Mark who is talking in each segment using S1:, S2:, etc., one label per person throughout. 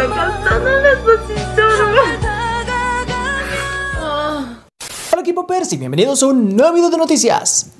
S1: Ah. Hola equipo Percy, bienvenidos a un nuevo video de noticias.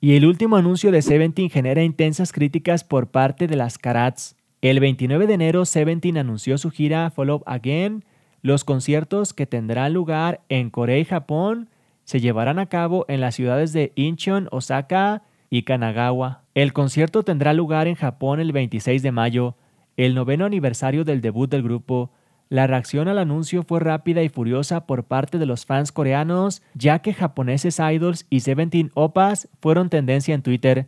S1: Y el último anuncio de Seventeen genera intensas críticas por parte de las Karats. El 29 de enero, Seventeen anunció su gira Follow Again. Los conciertos que tendrán lugar en Corea y Japón se llevarán a cabo en las ciudades de Incheon, Osaka y Kanagawa. El concierto tendrá lugar en Japón el 26 de mayo. El noveno aniversario del debut del grupo, la reacción al anuncio fue rápida y furiosa por parte de los fans coreanos, ya que japoneses idols y Seventeen Opas fueron tendencia en Twitter.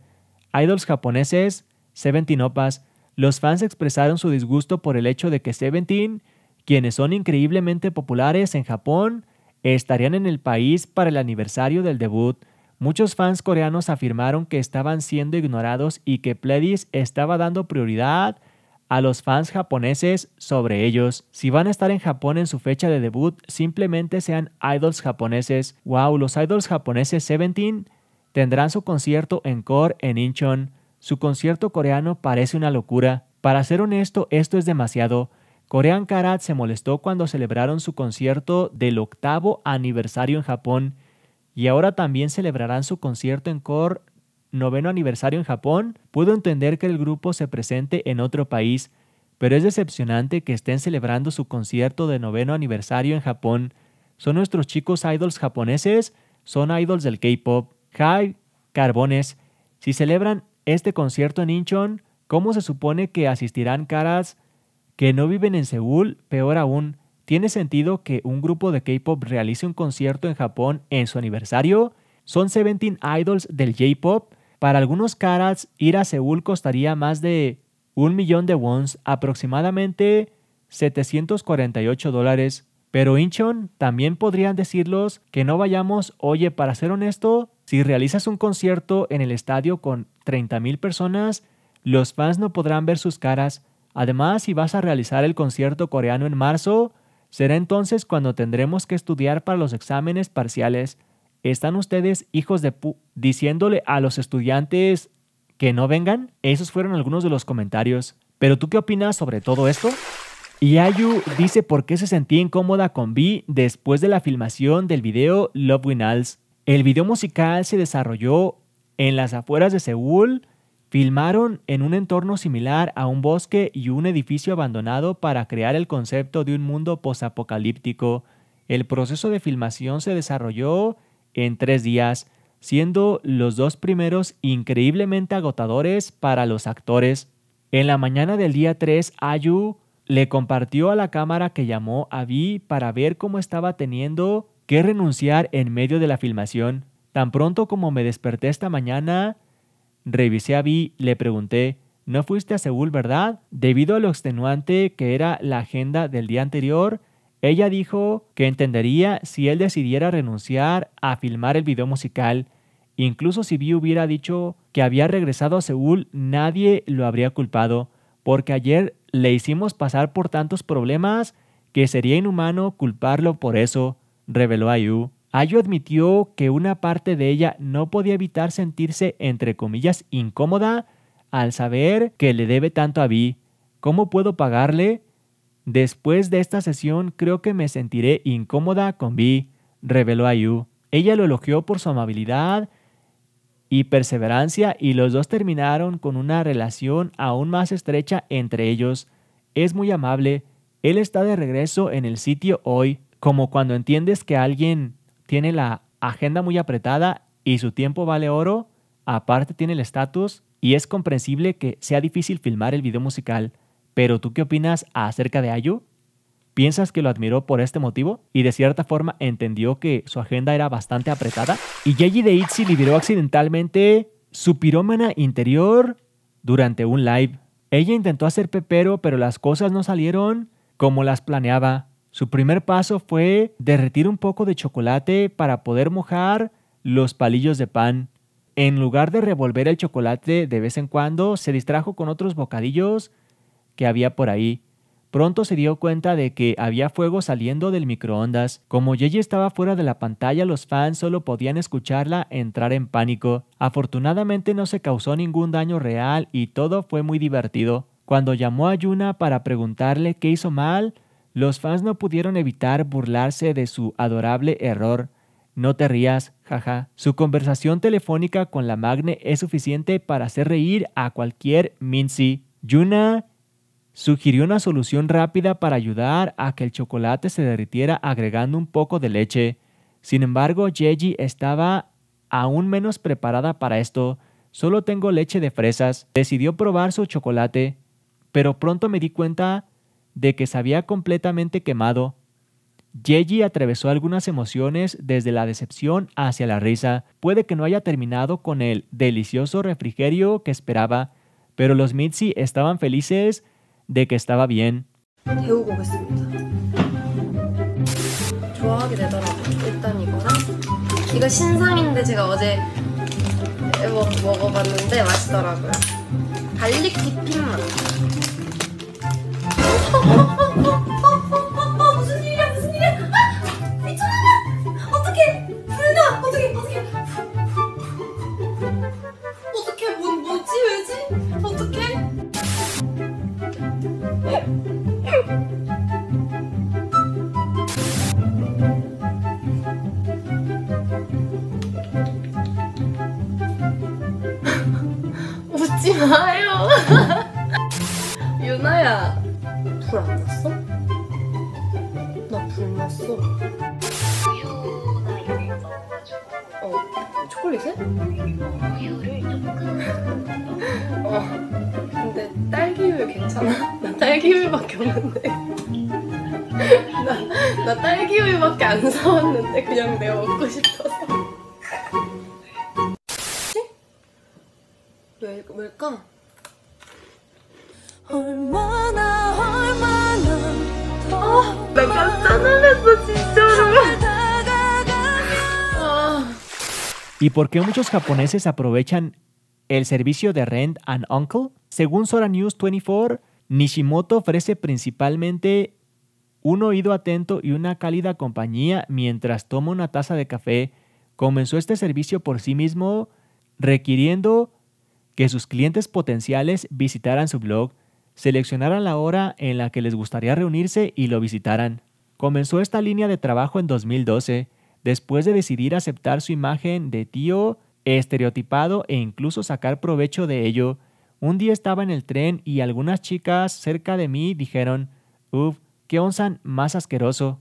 S1: Idols japoneses, Seventeen Opas, los fans expresaron su disgusto por el hecho de que Seventeen, quienes son increíblemente populares en Japón, estarían en el país para el aniversario del debut. Muchos fans coreanos afirmaron que estaban siendo ignorados y que Pledis estaba dando prioridad a los fans japoneses sobre ellos. Si van a estar en Japón en su fecha de debut, simplemente sean idols japoneses. Wow, los idols japoneses Seventeen tendrán su concierto en Core en Incheon. Su concierto coreano parece una locura. Para ser honesto, esto es demasiado. Korean Karat se molestó cuando celebraron su concierto del octavo aniversario en Japón y ahora también celebrarán su concierto en Core noveno aniversario en Japón, puedo entender que el grupo se presente en otro país, pero es decepcionante que estén celebrando su concierto de noveno aniversario en Japón. Son nuestros chicos idols japoneses, son idols del K-pop. Hi, Carbones. Si celebran este concierto en Incheon, ¿cómo se supone que asistirán caras que no viven en Seúl? Peor aún, ¿tiene sentido que un grupo de K-pop realice un concierto en Japón en su aniversario? ¿Son 17 idols del J-pop? Para algunos caras, ir a Seúl costaría más de un millón de wons, aproximadamente 748 dólares. Pero Incheon también podrían decirlos que no vayamos, oye, para ser honesto, si realizas un concierto en el estadio con 30.000 personas, los fans no podrán ver sus caras. Además, si vas a realizar el concierto coreano en marzo, será entonces cuando tendremos que estudiar para los exámenes parciales. ¿Están ustedes hijos de pu diciéndole a los estudiantes que no vengan? Esos fueron algunos de los comentarios. Pero tú qué opinas sobre todo esto? Y Ayu dice por qué se sentía incómoda con Vi después de la filmación del video Love Winals. El video musical se desarrolló en las afueras de Seúl. Filmaron en un entorno similar a un bosque y un edificio abandonado para crear el concepto de un mundo posapocalíptico. El proceso de filmación se desarrolló en tres días, siendo los dos primeros increíblemente agotadores para los actores. En la mañana del día 3, Ayu le compartió a la cámara que llamó a Vi para ver cómo estaba teniendo que renunciar en medio de la filmación. Tan pronto como me desperté esta mañana, revisé a Vi, le pregunté, ¿no fuiste a Seúl, verdad? Debido a lo extenuante que era la agenda del día anterior, ella dijo que entendería si él decidiera renunciar a filmar el video musical. Incluso si Vi hubiera dicho que había regresado a Seúl, nadie lo habría culpado, porque ayer le hicimos pasar por tantos problemas que sería inhumano culparlo por eso, reveló Ayu. Ayu admitió que una parte de ella no podía evitar sentirse, entre comillas, incómoda al saber que le debe tanto a Vi. ¿Cómo puedo pagarle? Después de esta sesión creo que me sentiré incómoda con Vi, reveló Yu. Ella lo elogió por su amabilidad y perseverancia y los dos terminaron con una relación aún más estrecha entre ellos. Es muy amable. Él está de regreso en el sitio hoy, como cuando entiendes que alguien tiene la agenda muy apretada y su tiempo vale oro, aparte tiene el estatus y es comprensible que sea difícil filmar el video musical. Pero ¿tú qué opinas acerca de Ayu? ¿Piensas que lo admiró por este motivo y de cierta forma entendió que su agenda era bastante apretada? Y Yeji de Itzy liberó accidentalmente su pirómana interior durante un live. Ella intentó hacer pepero, pero las cosas no salieron como las planeaba. Su primer paso fue derretir un poco de chocolate para poder mojar los palillos de pan. En lugar de revolver el chocolate de vez en cuando, se distrajo con otros bocadillos que había por ahí. Pronto se dio cuenta de que había fuego saliendo del microondas. Como Yeji estaba fuera de la pantalla, los fans solo podían escucharla entrar en pánico. Afortunadamente no se causó ningún daño real y todo fue muy divertido. Cuando llamó a Yuna para preguntarle qué hizo mal, los fans no pudieron evitar burlarse de su adorable error. No te rías, jaja. Su conversación telefónica con la Magne es suficiente para hacer reír a cualquier Minzy. Yuna sugirió una solución rápida para ayudar a que el chocolate se derritiera agregando un poco de leche. Sin embargo, Yeji estaba aún menos preparada para esto. Solo tengo leche de fresas. Decidió probar su chocolate, pero pronto me di cuenta de que se había completamente quemado. Yeji atravesó algunas emociones desde la decepción hacia la risa. Puede que no haya terminado con el delicioso refrigerio que esperaba, pero los Mitzi estaban felices de que estaba bien. 데우고 오겠습니다. 좋아하게 되더라고요. 일단 이거랑 이거 신상인데 제가 어제 먹어봤는데 맛있더라고요. 갈릭 디핑 맛. 웃지 마요 유나야 불 안 났어? 나 불 났어 어 초콜릿에? 우유를 조금 어 근데 딸기우유 괜찮아? 나 딸기우유밖에 없는데 나, 나 딸기우유밖에 안 사왔는데 그냥 내가 먹고 싶어서 ¿Y por qué muchos japoneses aprovechan el servicio de Rent and Uncle? Según Sora News 24, Nishimoto ofrece principalmente un oído atento y una cálida compañía mientras toma una taza de café. Comenzó este servicio por sí mismo requiriendo que sus clientes potenciales visitaran su blog, seleccionaran la hora en la que les gustaría reunirse y lo visitaran. Comenzó esta línea de trabajo en 2012, después de decidir aceptar su imagen de tío estereotipado e incluso sacar provecho de ello. Un día estaba en el tren y algunas chicas cerca de mí dijeron, uff, qué onzan más asqueroso.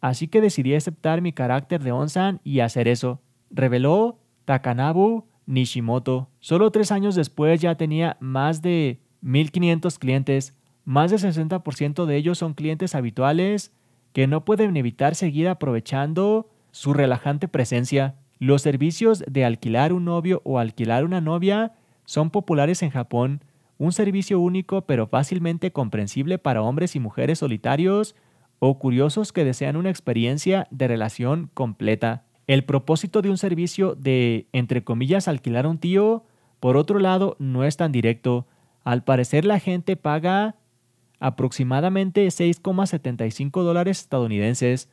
S1: Así que decidí aceptar mi carácter de onzan y hacer eso, reveló Takanabu Nishimoto, solo tres años después ya tenía más de 1.500 clientes, más del 60% de ellos son clientes habituales que no pueden evitar seguir aprovechando su relajante presencia. Los servicios de alquilar un novio o alquilar una novia son populares en Japón, un servicio único pero fácilmente comprensible para hombres y mujeres solitarios o curiosos que desean una experiencia de relación completa. El propósito de un servicio de, entre comillas, alquilar a un tío, por otro lado, no es tan directo. Al parecer la gente paga aproximadamente 6,75 dólares estadounidenses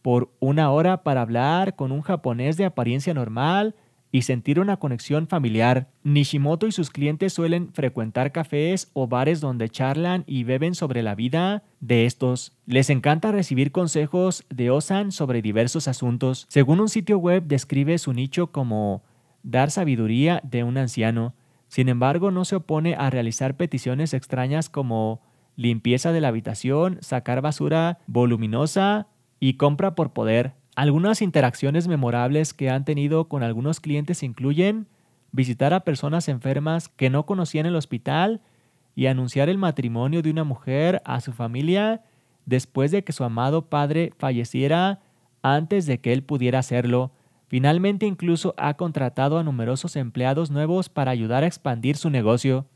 S1: por una hora para hablar con un japonés de apariencia normal y sentir una conexión familiar, Nishimoto y sus clientes suelen frecuentar cafés o bares donde charlan y beben sobre la vida de estos. Les encanta recibir consejos de Osan sobre diversos asuntos. Según un sitio web, describe su nicho como dar sabiduría de un anciano. Sin embargo, no se opone a realizar peticiones extrañas como limpieza de la habitación, sacar basura voluminosa y compra por poder. Algunas interacciones memorables que han tenido con algunos clientes incluyen visitar a personas enfermas que no conocían el hospital y anunciar el matrimonio de una mujer a su familia después de que su amado padre falleciera antes de que él pudiera hacerlo. Finalmente incluso ha contratado a numerosos empleados nuevos para ayudar a expandir su negocio.